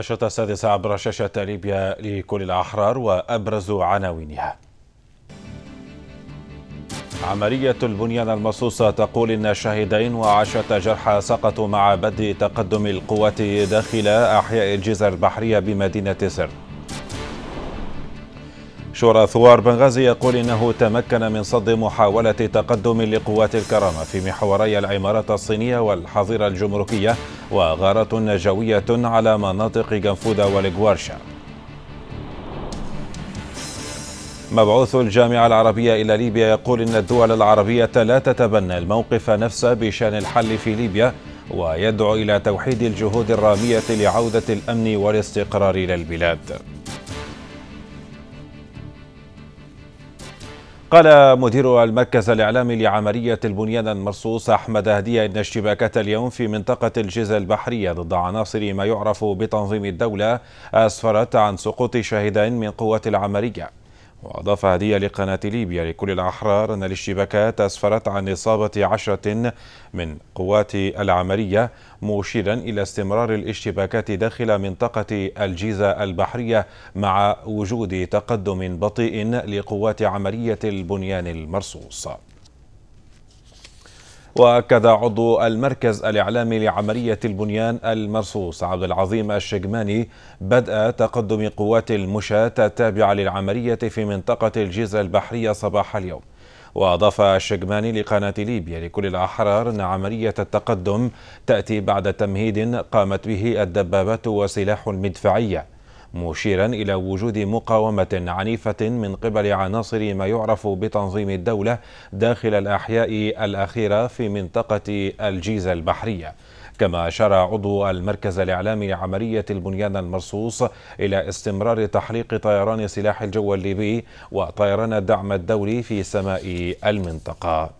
نشرة السادسة عبر شاشة ليبيا لكل الأحرار وأبرز عناوينها عملية البنيان المصوصة تقول إن شهيدين وعشرة جرحى سقطوا مع بدء تقدم القوات داخل أحياء الجزر البحرية بمدينة سرت شورى ثوار بنغازي يقول إنه تمكن من صد محاولة تقدم لقوات الكرامة في محوري العمارات الصينية والحظيرة الجمركية وغارة جوية على مناطق جنفودا والجوارشا مبعوث الجامعة العربية إلى ليبيا يقول إن الدول العربية لا تتبنى الموقف نفسه بشأن الحل في ليبيا ويدعو إلى توحيد الجهود الرامية لعودة الأمن والاستقرار للبلاد قال مدير المركز الإعلامي لعملية البنيان المرصوص أحمد هدية إن اشتباكات اليوم في منطقة الجزء البحرية ضد عناصر ما يعرف بتنظيم الدولة أسفرت عن سقوط شاهدين من قوات العملية وأضاف هدية لقناة ليبيا لكل الأحرار أن الاشتباكات أسفرت عن إصابة عشرة من قوات العملية مشيرا إلى استمرار الاشتباكات داخل منطقة الجيزة البحرية مع وجود تقدم بطيء لقوات عملية البنيان المرصوص وأكد عضو المركز الإعلامي لعملية البنيان المرصوص عبد العظيم الشجماني بدء تقدم قوات المشاة التابعة للعملية في منطقة الجزر البحرية صباح اليوم وأضاف الشجماني لقناة ليبيا لكل الأحرار أن عملية التقدم تأتي بعد تمهيد قامت به الدبابات وسلاح المدفعية مشيرا إلى وجود مقاومة عنيفة من قبل عناصر ما يعرف بتنظيم الدولة داخل الأحياء الأخيرة في منطقة الجيزة البحرية كما أشار عضو المركز الإعلامي لعملية البنيان المرصوص إلى استمرار تحليق طيران سلاح الجو الليبي وطيران الدعم الدولي في سماء المنطقة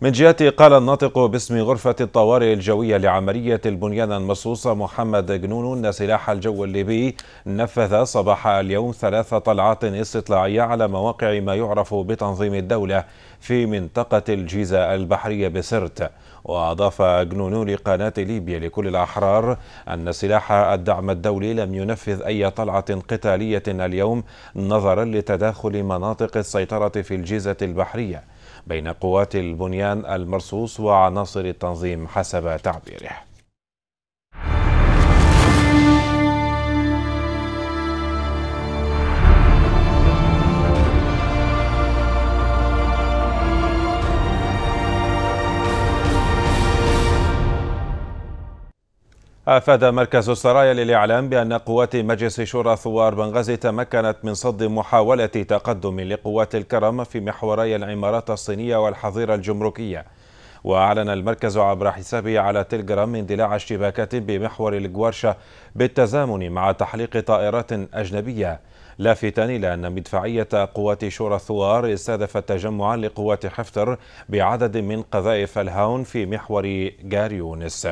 من جهته قال الناطق باسم غرفة الطوارئ الجوية لعملية البنيان المصوصة محمد جنون أن سلاح الجو الليبي نفذ صباح اليوم ثلاث طلعات استطلاعية على مواقع ما يعرف بتنظيم الدولة في منطقة الجيزة البحرية بسرت وأضاف جنون لقناة ليبيا لكل الأحرار أن سلاح الدعم الدولي لم ينفذ أي طلعة قتالية اليوم نظرا لتداخل مناطق السيطرة في الجيزة البحرية بين قوات البنيان المرصوص وعناصر التنظيم حسب تعبيره أفاد مركز السرايا للإعلام بأن قوات مجلس شورى ثوار بنغازي تمكنت من صد محاولة تقدم لقوات الكرم في محوري العمارات الصينية والحظيرة الجمركية وأعلن المركز عبر حسابه على تلجرام اندلاع اشتباكات بمحور الجوارشة بالتزامن مع تحليق طائرات أجنبية لافتا إلى أن مدفعية قوات شورى الثوار استهدفت تجمعا لقوات حفتر بعدد من قذائف الهاون في محور جاريونس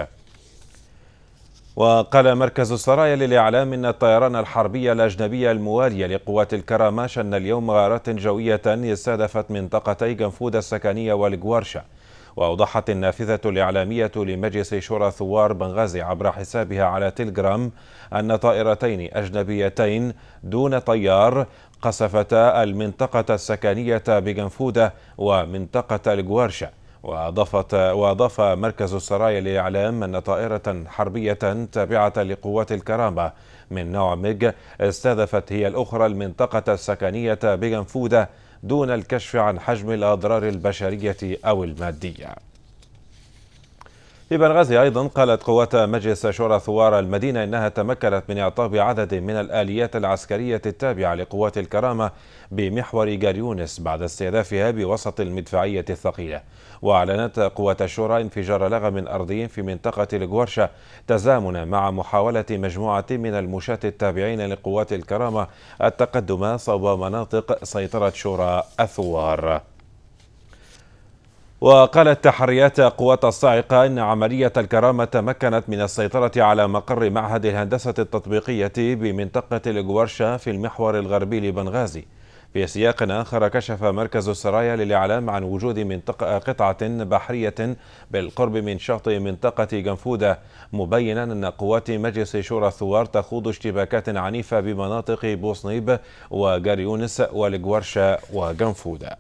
وقال مركز السرايا للإعلام أن الطيران الحربي الأجنبي الموالي لقوات الكرامة شن اليوم غارات جوية استهدفت منطقتي جنفود السكنية والجوارشة وأوضحت النافذة الإعلامية لمجلس شورى ثوار بنغازي عبر حسابها على تيليجرام أن طائرتين أجنبيتين دون طيار قصفتا المنطقة السكنية بجنفودة ومنطقة الجوارشة وأضافت وأضاف مركز السرايا للإعلام أن طائرة حربية تابعة لقوات الكرامة من نوع ميج استهدفت هي الأخرى المنطقة السكنية بجنفودة دون الكشف عن حجم الأضرار البشرية أو المادية في بنغازي أيضا قالت قوات مجلس شورى ثوار المدينة إنها تمكنت من إعطاء عدد من الآليات العسكرية التابعة لقوات الكرامة بمحور جاريونس بعد استهدافها بوسط المدفعية الثقيلة وأعلنت قوات الشورى انفجار لغم أرضي في منطقة الجورشة تزامنا مع محاولة مجموعة من المشاة التابعين لقوات الكرامة التقدم صوب مناطق سيطرة شورى الثوار وقالت تحريات قوات الصاعقة إن عملية الكرامة تمكنت من السيطرة على مقر معهد الهندسة التطبيقية بمنطقة الجوارشا في المحور الغربي لبنغازي في سياق آخر كشف مركز السرايا للإعلام عن وجود منطقة قطعة بحرية بالقرب من شاطئ منطقة جنفودة مبينا أن قوات مجلس شورى الثوار تخوض اشتباكات عنيفة بمناطق بوصنيب وجاريونس والجوارشا وجنفودة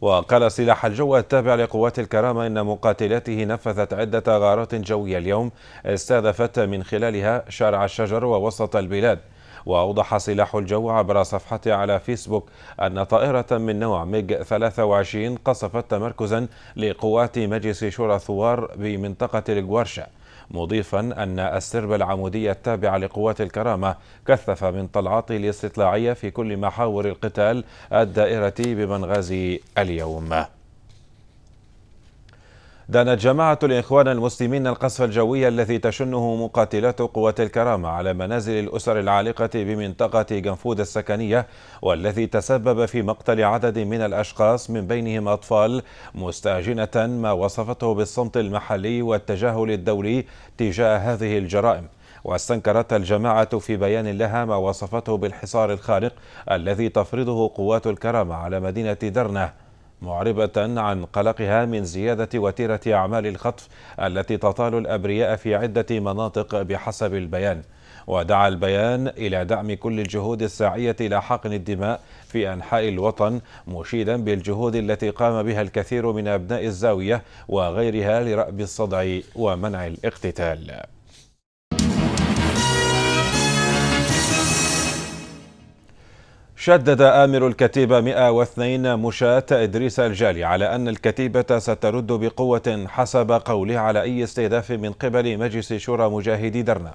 وقال سلاح الجو التابع لقوات الكرامة إن مقاتلاته نفذت عدة غارات جوية اليوم استهدفت من خلالها شارع الشجر ووسط البلاد وأوضح سلاح الجو عبر صفحته على فيسبوك أن طائرة من نوع ميج 23 قصفت تمركزا لقوات مجلس شورى الثوار بمنطقة الجوارشة مضيفا أن السرب العمودي التابع لقوات الكرامة كثف من طلعاته الاستطلاعية في كل محاور القتال الدائرة بمنغازي اليوم دانت جماعة الإخوان المسلمين القصف الجوي الذي تشنه مقاتلات قوات الكرامة على منازل الأسر العالقة بمنطقة جنفود السكنية والذي تسبب في مقتل عدد من الأشخاص من بينهم أطفال مستاجنة ما وصفته بالصمت المحلي والتجاهل الدولي تجاه هذه الجرائم واستنكرت الجماعة في بيان لها ما وصفته بالحصار الخارق الذي تفرضه قوات الكرامة على مدينة درنه معربة عن قلقها من زيادة وتيرة أعمال الخطف التي تطال الأبرياء في عدة مناطق بحسب البيان ودعا البيان إلى دعم كل الجهود الساعية إلى حقن الدماء في أنحاء الوطن مشيدا بالجهود التي قام بها الكثير من أبناء الزاوية وغيرها لرأب الصدع ومنع الاقتتال شدد آمر الكتيبة 102 مشاة إدريس الجالي على أن الكتيبة سترد بقوة حسب قوله على أي استهداف من قبل مجلس شورى مجاهدي درنا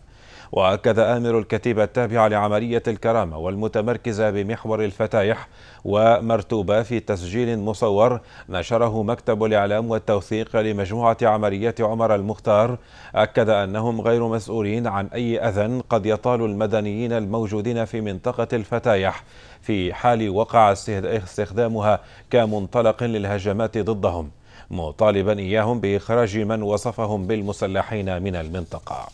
وأكد آمر الكتيبة التابعة لعملية الكرامة والمتمركزة بمحور الفتايح ومرتوبة في تسجيل مصور نشره مكتب الإعلام والتوثيق لمجموعة عمليات عمر المختار أكد أنهم غير مسؤولين عن أي أذى قد يطال المدنيين الموجودين في منطقة الفتايح في حال وقع استخدامها كمنطلق للهجمات ضدهم مطالبا إياهم بإخراج من وصفهم بالمسلحين من المنطقة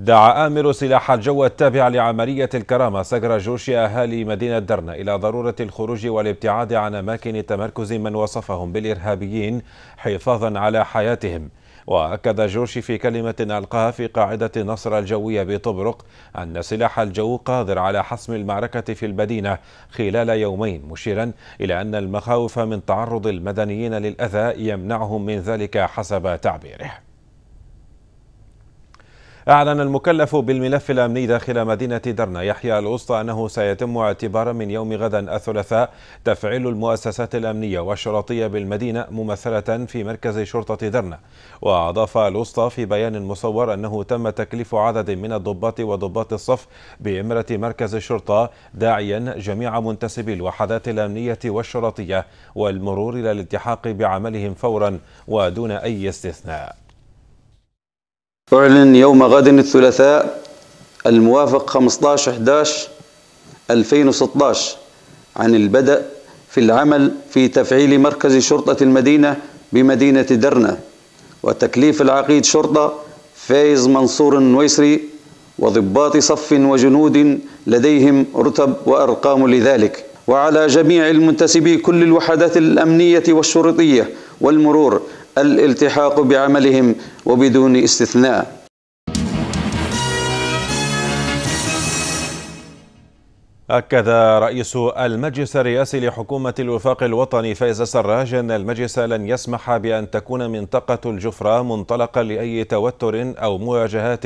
دعا آمر سلاح الجو التابع لعملية الكرامة سجر جوشي أهالي مدينة درنا إلى ضرورة الخروج والابتعاد عن أماكن تمركز من وصفهم بالإرهابيين حفاظا على حياتهم وأكد جورشي في كلمة ألقاها في قاعدة نصر الجوية بطبرق أن سلاح الجو قادر على حسم المعركة في المدينة خلال يومين مشيرا إلى أن المخاوف من تعرض المدنيين للأذى يمنعهم من ذلك حسب تعبيره أعلن المكلف بالملف الأمني داخل مدينة درنا يحيى الوسطى أنه سيتم اعتبارا من يوم غدا الثلاثاء تفعيل المؤسسات الأمنية والشرطية بالمدينة ممثلة في مركز شرطة درنا وأضاف الوسطى في بيان مصور أنه تم تكليف عدد من الضباط وضباط الصف بإمرة مركز الشرطة داعيا جميع منتسبي الوحدات الأمنية والشرطية والمرور إلى الالتحاق بعملهم فورا ودون أي استثناء أعلن يوم غد الثلاثاء الموافق 15/11/2016 عن البدء في العمل في تفعيل مركز شرطة المدينة بمدينة درنة وتكليف العقيد شرطة فايز منصور النويسري وضباط صف وجنود لديهم رتب وأرقام لذلك وعلى جميع المنتسبي كل الوحدات الأمنية والشرطية والمرور الالتحاق بعملهم وبدون استثناء أكد رئيس المجلس الرئاسي لحكومة الوفاق الوطني فايز سراج أن المجلس لن يسمح بأن تكون منطقة الجفرة منطلقا لأي توتر أو مواجهات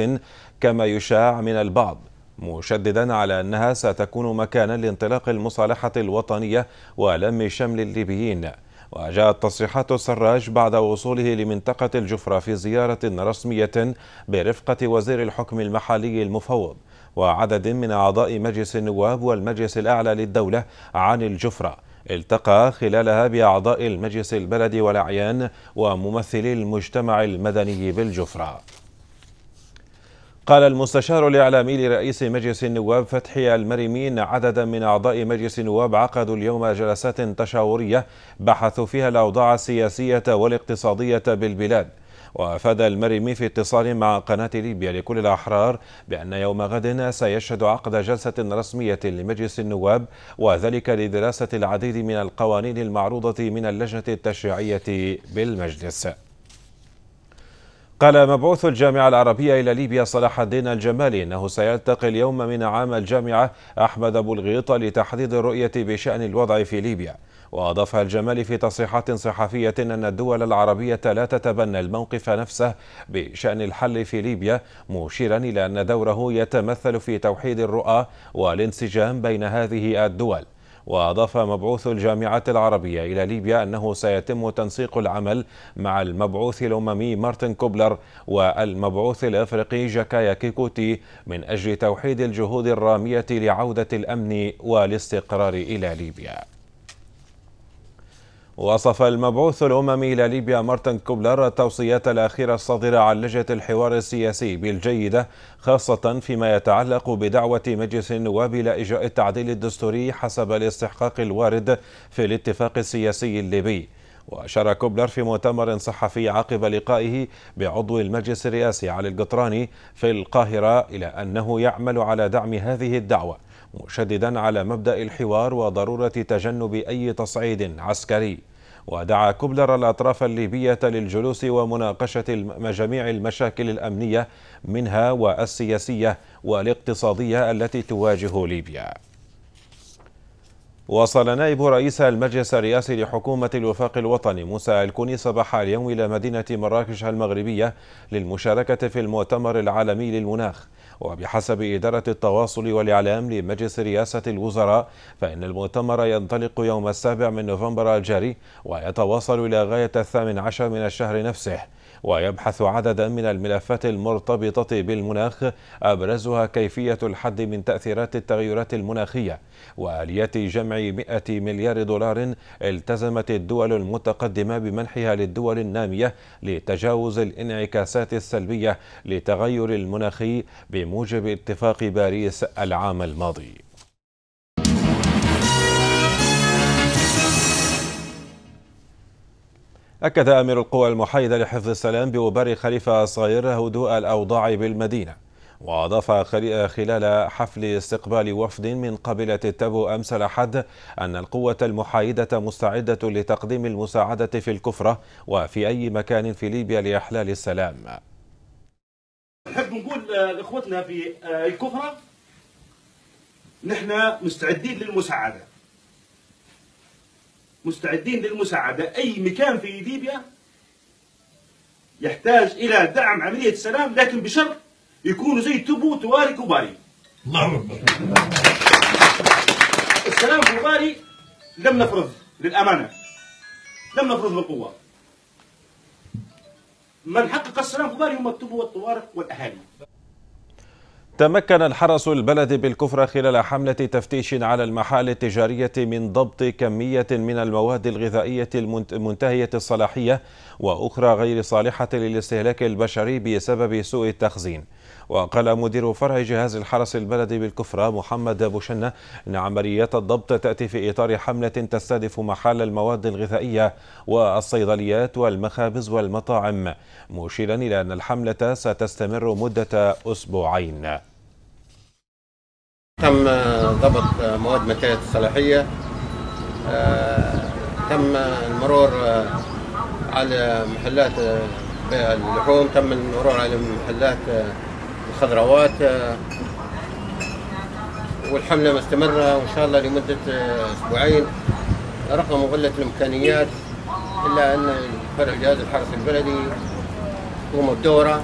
كما يشاع من البعض مشددا على أنها ستكون مكانا لانطلاق المصالحة الوطنية ولم شمل الليبيين وجاءت تصريحات السراج بعد وصوله لمنطقة الجفرة في زيارة رسمية برفقة وزير الحكم المحلي المفوض وعدد من أعضاء مجلس النواب والمجلس الأعلى للدولة عن الجفرة التقى خلالها بأعضاء المجلس البلدي والأعيان وممثلي المجتمع المدني بالجفرة قال المستشار الإعلامي لرئيس مجلس النواب فتحي المريمين إن عددا من أعضاء مجلس النواب عقدوا اليوم جلسات تشاورية بحثوا فيها الأوضاع السياسية والاقتصادية بالبلاد وأفاد المريمي في اتصال مع قناة ليبيا لكل الأحرار بأن يوم غد سيشهد عقد جلسة رسمية لمجلس النواب وذلك لدراسة العديد من القوانين المعروضة من اللجنة التشريعية بالمجلس قال مبعوث الجامعة العربية إلى ليبيا صلاح الدين الجمالي أنه سيلتقي اليوم من عام الجامعة أحمد أبو الغيط لتحديد الرؤية بشأن الوضع في ليبيا وأضاف الجمالي في تصريحات صحفية أن الدول العربية لا تتبنى الموقف نفسه بشأن الحل في ليبيا مشيرا إلى أن دوره يتمثل في توحيد الرؤى والانسجام بين هذه الدول وأضاف مبعوث الجامعة العربية إلى ليبيا أنه سيتم تنسيق العمل مع المبعوث الأممي مارتن كوبلر والمبعوث الأفريقي جاكايا كيكوتي من أجل توحيد الجهود الرامية لعودة الأمن والاستقرار إلى ليبيا وصف المبعوث الأممي إلى ليبيا مارتن كوبلر التوصيات الأخيرة الصادرة عن لجنة الحوار السياسي بالجيدة خاصة فيما يتعلق بدعوة مجلس النواب إلى إجراء التعديل الدستوري حسب الاستحقاق الوارد في الاتفاق السياسي الليبي وأشار كوبلر في مؤتمر صحفي عقب لقائه بعضو المجلس الرئاسي علي القطراني في القاهرة إلى أنه يعمل على دعم هذه الدعوة مشددا على مبدأ الحوار وضرورة تجنب أي تصعيد عسكري ودعا كوبلر الأطراف الليبية للجلوس ومناقشة جميع المشاكل الأمنية منها والسياسية والاقتصادية التي تواجه ليبيا وصل نائب رئيس المجلس الرئاسي لحكومة الوفاق الوطني موسى الكوني صباح اليوم إلى مدينة مراكش المغربية للمشاركة في المؤتمر العالمي للمناخ وبحسب إدارة التواصل والإعلام لمجلس رئاسة الوزراء فإن المؤتمر ينطلق يوم السابع من نوفمبر الجاري ويتواصل إلى غاية الثامن عشر من الشهر نفسه ويبحث عددا من الملفات المرتبطة بالمناخ أبرزها كيفية الحد من تأثيرات التغيرات المناخية وآلية جمع 100 مليار دولار التزمت الدول المتقدمة بمنحها للدول النامية لتجاوز الانعكاسات السلبية لتغير المناخي بموجب اتفاق باريس العام الماضي أكد أمير القوى المحايدة لحفظ السلام بوبر خليفة صغير هدوء الأوضاع بالمدينة وأضاف خلال حفل استقبال وفد من قبيلة التبو أمس الأحد أن القوة المحايدة مستعدة لتقديم المساعدة في الكفرة وفي أي مكان في ليبيا لإحلال السلام نحب نقول لإخوتنا في الكفرة نحن مستعدين للمساعدة مستعدين للمساعدة أي مكان في ليبيا يحتاج إلى دعم عملية السلام لكن بشرط يكونوا زي تبو تواري كوباري الله أكبر السلام في باري لم نفرض للأمانة لم نفرض بالقوة من حقق السلام في باري هم التبو والطوارق والأهالي تمكن الحرس البلدي بالكفرة خلال حملة تفتيش على المحال التجارية من ضبط كمية من المواد الغذائية المنتهية الصلاحية وأخرى غير صالحة للاستهلاك البشري بسبب سوء التخزين وقال مدير فرع جهاز الحرس البلدي بالكفرة محمد شنة أن عمليات الضبط تأتي في إطار حملة تستهدف محال المواد الغذائية والصيدليات والمخابز والمطاعم مشيرا إلى أن الحملة ستستمر مدة أسبوعين تم ضبط مواد متاهة الصلاحية آه، تم المرور على محلات بيع آه، اللحوم تم المرور على محلات آه، الخضروات والحملة مستمرة وإن شاء الله لمدة أسبوعين رغم قلة الإمكانيات إلا أن فرع جهاز الحرس البلدي قوم بدورة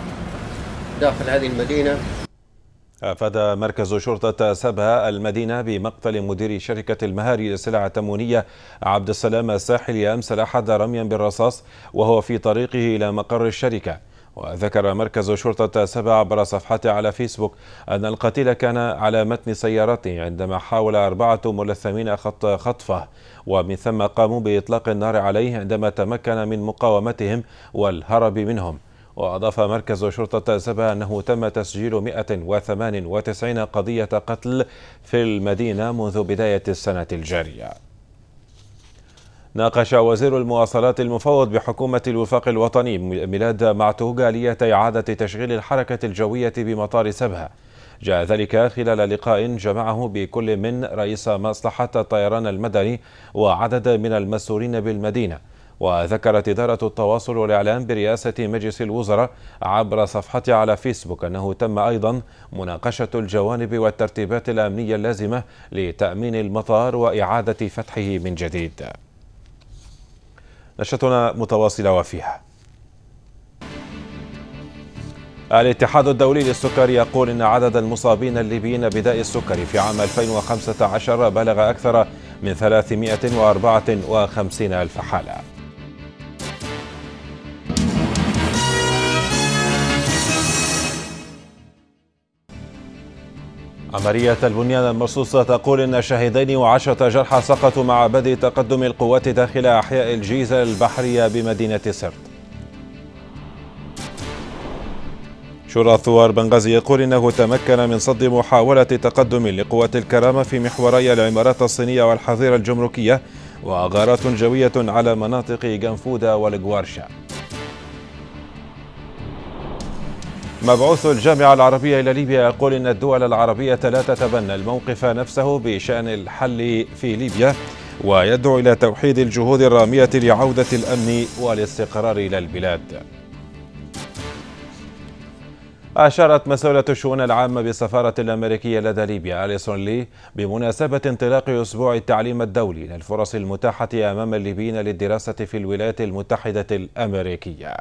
داخل هذه المدينة أفاد مركز شرطة سبها المدينة بمقتل مدير شركة المهاري للسلع التموينية عبد السلام الساحلي أمس الأحد رميا بالرصاص وهو في طريقه إلى مقر الشركة وذكر مركز شرطة سبا عبر صفحته على فيسبوك أن القتيل كان على متن سيارته عندما حاول أربعة ملثمين خط خطفه ومن ثم قاموا بإطلاق النار عليه عندما تمكن من مقاومتهم والهرب منهم وأضاف مركز شرطة سبا أنه تم تسجيل 198 قضية قتل في المدينة منذ بداية السنة الجارية ناقش وزير المواصلات المفوض بحكومة الوفاق الوطني ميلاد معتوج آلية إعادة تشغيل الحركة الجوية بمطار سبها جاء ذلك خلال لقاء جمعه بكل من رئيس مصلحة الطيران المدني وعدد من المسؤولين بالمدينة وذكرت إدارة التواصل والإعلام برئاسة مجلس الوزراء عبر صفحتها على فيسبوك أنه تم أيضا مناقشة الجوانب والترتيبات الأمنية اللازمة لتأمين المطار وإعادة فتحه من جديد نشرتنا متواصلة وفيها الاتحاد الدولي للسكر يقول إن عدد المصابين الليبيين بداء السكري في عام 2015 بلغ أكثر من 354 ألف حالة عملية البنيان المرصوصة تقول إن شهيدين وعشرة جرحى سقطوا مع بدء تقدم القوات داخل أحياء الجيزة البحرية بمدينة سرت شورى ثوار بنغازي يقول إنه تمكن من صد محاولة تقدم لقوات الكرامة في محوري العمارات الصينية والحظيرة الجمركية وغارات جوية على مناطق جنفودا والجوارشا مبعوث الجامعة العربية إلى ليبيا يقول إن الدول العربية لا تتبنى الموقف نفسه بشأن الحل في ليبيا ويدعو إلى توحيد الجهود الرامية لعودة الأمن والاستقرار إلى البلاد أشارت مسؤولة الشؤون العامة بالسفارة الأمريكية لدى ليبيا أليسون لي بمناسبة انطلاق أسبوع التعليم الدولي للفرص المتاحة أمام الليبيين للدراسة في الولايات المتحدة الأمريكية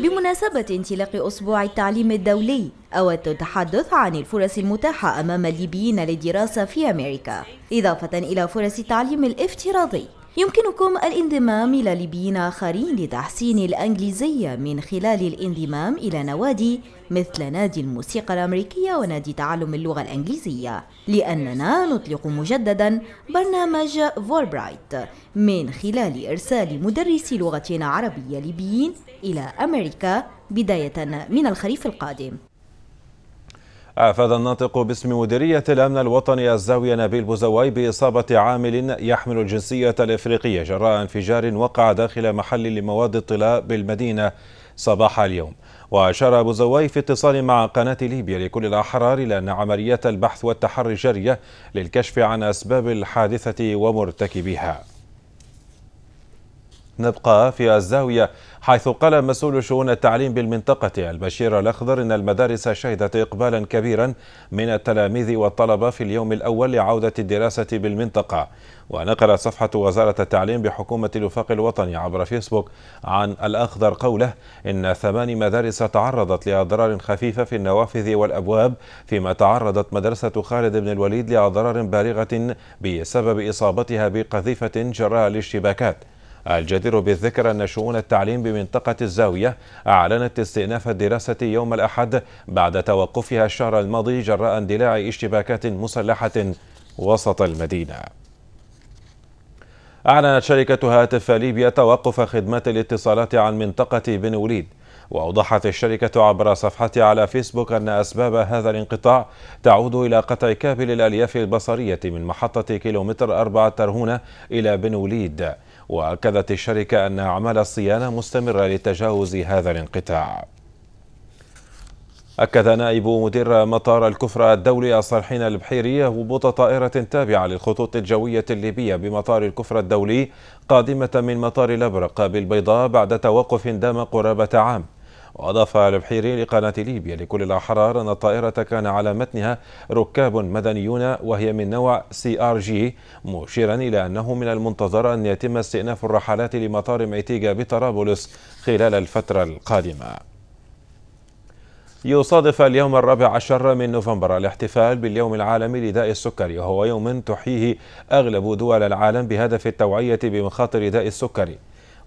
بمناسبة انطلاق أسبوع التعليم الدولي أود التحدث عن الفرص المتاحة أمام الليبيين للدراسة في أمريكا إضافة إلى فرص التعليم الافتراضي يمكنكم الانضمام إلى ليبيين آخرين لتحسين الإنجليزية من خلال الانضمام إلى نوادي مثل نادي الموسيقى الأمريكية ونادي تعلم اللغة الإنجليزية لأننا نطلق مجددا برنامج فولبرايت من خلال إرسال مدرسي لغة عربية ليبيين إلى أمريكا بداية من الخريف القادم أفاد الناطق باسم مديرية الأمن الوطني الزاوية نبيل بوزواي بإصابة عامل يحمل الجنسية الإفريقية جراء انفجار وقع داخل محل لمواد الطلاء بالمدينة صباح اليوم وأشار بوزواي في اتصال مع قناة ليبيا لكل الأحرار إلى أن عمليات البحث والتحري جارية للكشف عن أسباب الحادثة ومرتكبيها نبقى في الزاوية حيث قال مسؤول شؤون التعليم بالمنطقة البشير الأخضر إن المدارس شهدت إقبالا كبيرا من التلاميذ والطلبة في اليوم الأول لعودة الدراسة بالمنطقة ونقل صفحة وزارة التعليم بحكومة الوفاق الوطني عبر فيسبوك عن الأخضر قوله إن ثمان مدارس تعرضت لأضرار خفيفة في النوافذ والأبواب فيما تعرضت مدرسة خالد بن الوليد لأضرار بالغة بسبب إصابتها بقذيفة جراء الاشتباكات الجدير بالذكر أن شؤون التعليم بمنطقة الزاوية أعلنت استئناف الدراسة يوم الأحد بعد توقفها الشهر الماضي جراء اندلاع اشتباكات مسلحة وسط المدينة أعلنت شركة هاتف ليبيا توقف خدمات الاتصالات عن منطقة بن وليد وأوضحت الشركة عبر صفحتها على فيسبوك أن أسباب هذا الانقطاع تعود إلى قطع كابل الألياف البصرية من محطة كيلومتر أربعة ترهونة إلى بن وليد وأكدت الشركة أن أعمال الصيانة مستمرة لتجاوز هذا الانقطاع أكد نائب مدير مطار الكفرة الدولي الصالحين البحيري هبوط طائرة تابعة للخطوط الجوية الليبية بمطار الكفرة الدولي قادمة من مطار الأبرق بالبيضاء بعد توقف دام قرابة عام وأضاف البحيري لقناة ليبيا لكل الأحرار أن الطائرة كان على متنها ركاب مدنيون وهي من نوع سي آر جي مشيرا إلى أنه من المنتظر أن يتم استئناف الرحلات لمطار ميتيغا بطرابلس خلال الفترة القادمة يصادف اليوم الرابع عشر من نوفمبر الاحتفال باليوم العالمي لداء السكري وهو يوم تحييه أغلب دول العالم بهدف التوعية بمخاطر داء السكري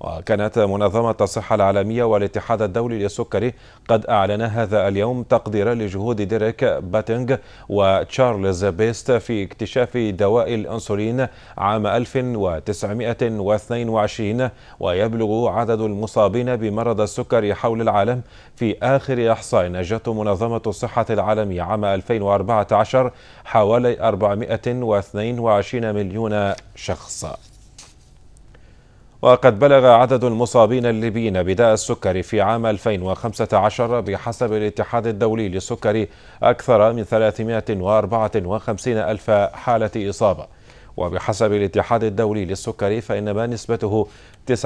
وكانت منظمة الصحة العالمية والاتحاد الدولي للسكري قد أعلنا هذا اليوم تقديرا لجهود ديريك باتينغ وتشارلز بيست في اكتشاف دواء الأنسولين عام 1922 ويبلغ عدد المصابين بمرض السكري حول العالم في آخر إحصاء نجت منظمة الصحة العالمية عام 2014 حوالي 422 مليون شخص وقد بلغ عدد المصابين الليبيين بداء السكري في عام 2015 بحسب الاتحاد الدولي للسكري أكثر من 354 ألف حالة إصابة وبحسب الاتحاد الدولي للسكري فإن ما نسبته 9.2%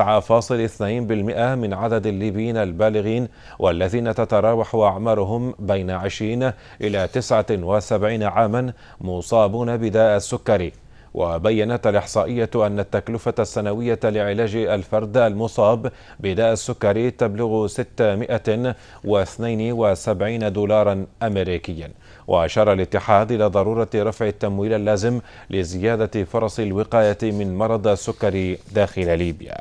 من عدد الليبيين البالغين والذين تتراوح أعمارهم بين 20 إلى 79 عاما مصابون بداء السكري وبينت الإحصائية أن التكلفة السنوية لعلاج الفرد المصاب بداء السكري تبلغ 672 دولارا أمريكيا وأشار الاتحاد إلى ضرورة رفع التمويل اللازم لزيادة فرص الوقاية من مرض السكري داخل ليبيا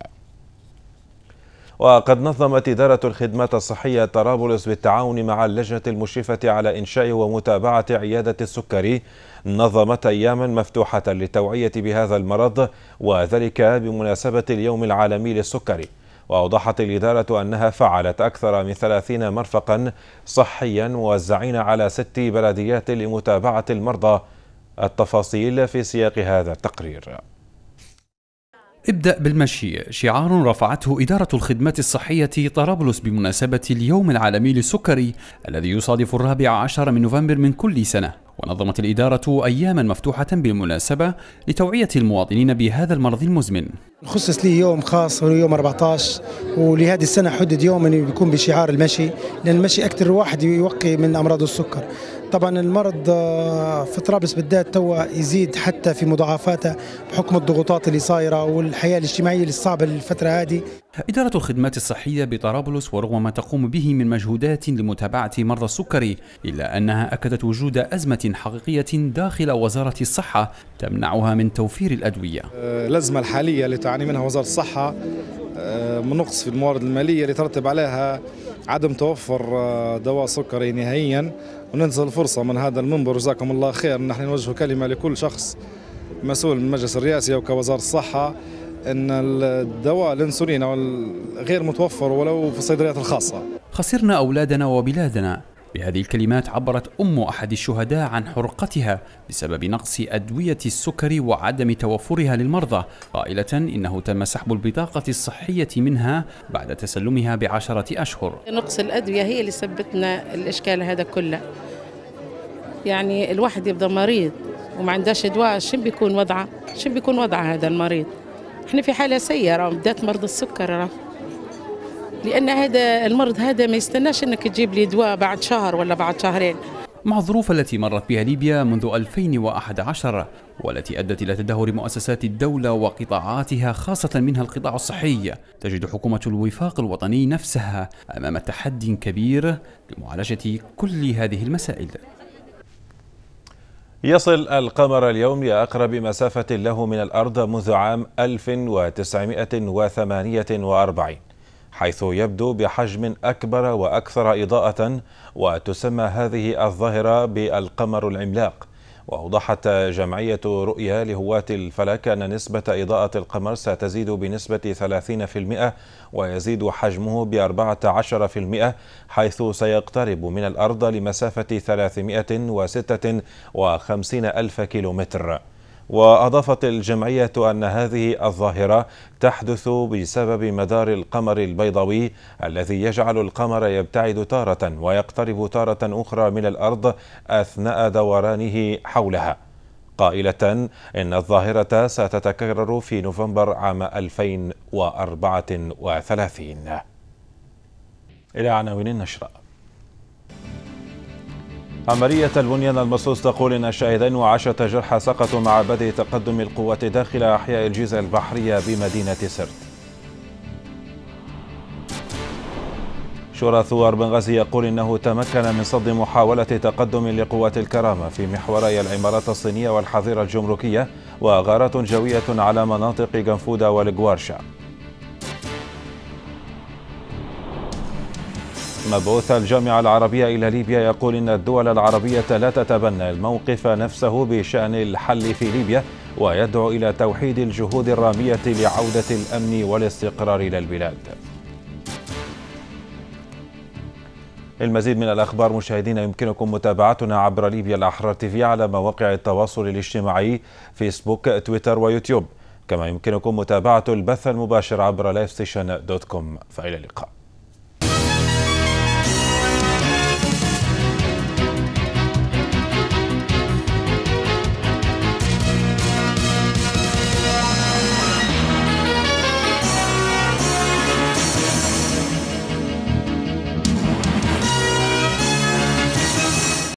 وقد نظمت إدارة الخدمات الصحية طرابلس بالتعاون مع اللجنة المشرفة على إنشاء ومتابعة عيادة السكري نظمت أياما مفتوحة للتوعية بهذا المرض وذلك بمناسبة اليوم العالمي للسكري وأوضحت الإدارة أنها فعلت أكثر من 30 مرفقا صحيا موزعين على ست بلديات لمتابعة المرضى التفاصيل في سياق هذا التقرير ابدأ بالمشي شعار رفعته إدارة الخدمات الصحية طرابلس بمناسبة اليوم العالمي للسكري الذي يصادف الرابع عشر من نوفمبر من كل سنة ونظمت الإدارة أياما مفتوحة بالمناسبة لتوعية المواطنين بهذا المرض المزمن خصص لي يوم خاص هو يوم 14 ولهذه السنة حدد يوم يكون بشعار المشي لأن المشي أكثر واحد يوقي من أمراض السكر طبعا المرض آه، في طرابلس بالذات توا يزيد حتى في مضاعفاته بحكم الضغوطات اللي صايره والحياه الاجتماعيه الصعبه الفتره هذه. اداره الخدمات الصحيه بطرابلس ورغم ما تقوم به من مجهودات لمتابعه مرضى السكري الا انها اكدت وجود ازمه حقيقيه داخل وزاره الصحه تمنعها من توفير الادويه. آه، الازمه الحاليه اللي تعاني منها وزاره الصحه آه، من نقص في الموارد الماليه اللي ترتب عليها عدم توفر آه، دواء سكري نهائيا وننسى الفرصة من هذا المنبر جزاكم الله خير نحن نوجه كلمة لكل شخص مسؤول من المجلس الرئاسي أو كوزارة الصحة أن الدواء الأنسولين غير متوفر ولو في الصيدليات الخاصة خسرنا أولادنا وبلادنا بهذه الكلمات عبرت أم أحد الشهداء عن حرقتها بسبب نقص أدوية السكر وعدم توفرها للمرضى قائلة إنه تم سحب البطاقة الصحية منها بعد تسلمها بعشرة أشهر نقص الأدوية هي اللي سبتنا الإشكال هذا كله يعني الواحد يبدأ مريض وما عندهاش دواء شو بيكون وضعه شو بيكون وضعه هذا المريض احنا في حالة سيئة بدات مرض السكر رأي. لان هذا المرض هذا ما يستناش انك تجيب لي دواء بعد شهر ولا بعد شهرين مع الظروف التي مرت بها ليبيا منذ 2011 والتي أدت إلى تدهور مؤسسات الدولة وقطاعاتها خاصة منها القطاع الصحي تجد حكومة الوفاق الوطني نفسها أمام تحدي كبير لمعالجة كل هذه المسائل يصل القمر اليوم لأقرب مسافة له من الأرض منذ عام 1948 حيث يبدو بحجم أكبر وأكثر إضاءة وتسمى هذه الظاهرة بالقمر العملاق وأوضحت جمعية رؤية لهواة الفلك أن نسبة إضاءة القمر ستزيد بنسبة 30% ويزيد حجمه ب 14% حيث سيقترب من الأرض لمسافة 356 ألف كيلومتر وأضافت الجمعية أن هذه الظاهرة تحدث بسبب مدار القمر البيضوي الذي يجعل القمر يبتعد تارة ويقترب تارة أخرى من الأرض أثناء دورانه حولها قائلة إن الظاهرة ستتكرر في نوفمبر عام 2034 إلى عناوين النشره عملية البنيان المصوص تقول إن وعشرة جرحى سقطوا مع بدء تقدم القوات داخل أحياء الجيزة البحرية بمدينة سرت شورى ثوار غازي يقول إنه تمكن من صد محاولة تقدم لقوات الكرامة في محوري العمارات الصينية والحظيرة الجمركية وغارات جوية على مناطق جنفودا والجوارشا مبعوث الجامعة العربية إلى ليبيا يقول إن الدول العربية لا تتبنى الموقف نفسه بشأن الحل في ليبيا ويدعو إلى توحيد الجهود الرامية لعودة الأمن والاستقرار إلى البلاد المزيد من الأخبار مشاهدينا يمكنكم متابعتنا عبر ليبيا الأحرار تيفي على مواقع التواصل الاجتماعي فيسبوك تويتر ويوتيوب كما يمكنكم متابعة البث المباشر عبر لايف ستيشن دوت كوم فإلى اللقاء